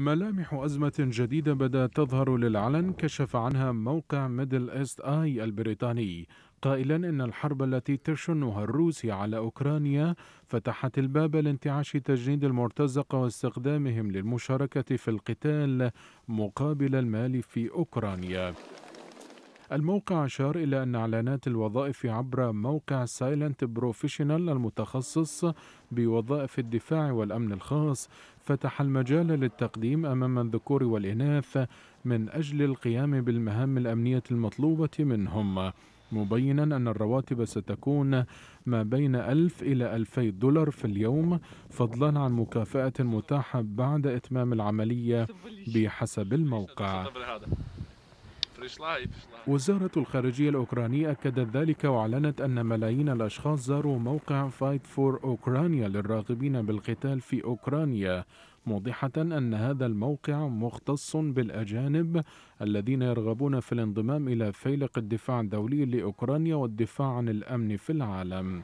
ملامح أزمة جديدة بدأت تظهر للعلن كشف عنها موقع ميدل إيست آي البريطاني قائلا إن الحرب التي تشنها الروسي على أوكرانيا فتحت الباب لانتعاش تجنيد المرتزقة واستخدامهم للمشاركة في القتال مقابل المال في أوكرانيا الموقع أشار إلى أن إعلانات الوظائف عبر موقع سايلنت بروفيشنال المتخصص بوظائف الدفاع والأمن الخاص فتح المجال للتقديم أمام الذكور والإناث من أجل القيام بالمهام الأمنية المطلوبة منهم مبينا أن الرواتب ستكون ما بين 1000 إلى 2000 دولار في اليوم فضلا عن مكافأة متاحة بعد إتمام العملية بحسب الموقع وزارة الخارجية الأوكرانية أكدت ذلك وأعلنت أن ملايين الأشخاص زاروا موقع فايت فور أوكرانيا للراغبين بالقتال في أوكرانيا موضحة أن هذا الموقع مختص بالأجانب الذين يرغبون في الانضمام إلى فيلق الدفاع الدولي لأوكرانيا والدفاع عن الأمن في العالم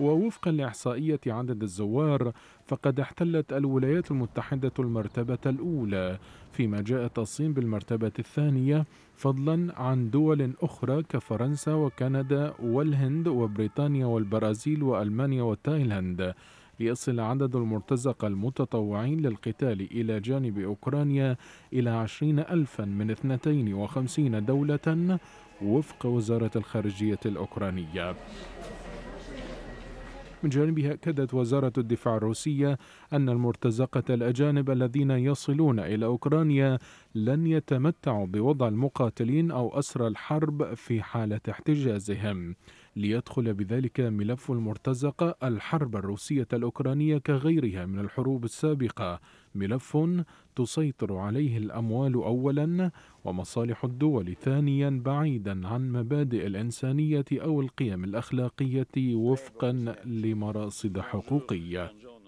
ووفقا لإحصائية عدد الزوار فقد احتلت الولايات المتحدة المرتبة الأولى فيما جاءت الصين بالمرتبة الثانية فضلا عن دول أخرى كفرنسا وكندا والهند وبريطانيا والبرازيل وألمانيا وتايلاند ليصل عدد المرتزقة المتطوعين للقتال إلى جانب أوكرانيا إلى عشرين ألفا من 52 دولة وفق وزارة الخارجية الأوكرانية من جانبها أكدت وزارة الدفاع الروسية أن المرتزقة الأجانب الذين يصلون إلى أوكرانيا لن يتمتعوا بوضع المقاتلين أو أسرى الحرب في حالة احتجازهم ليدخل بذلك ملف المرتزقة الحرب الروسية الأوكرانية كغيرها من الحروب السابقة ملف تسيطر عليه الأموال أولا ومصالح الدول ثانيا بعيدا عن مبادئ الإنسانية أو القيم الأخلاقية وفقا لمراصد حقوقية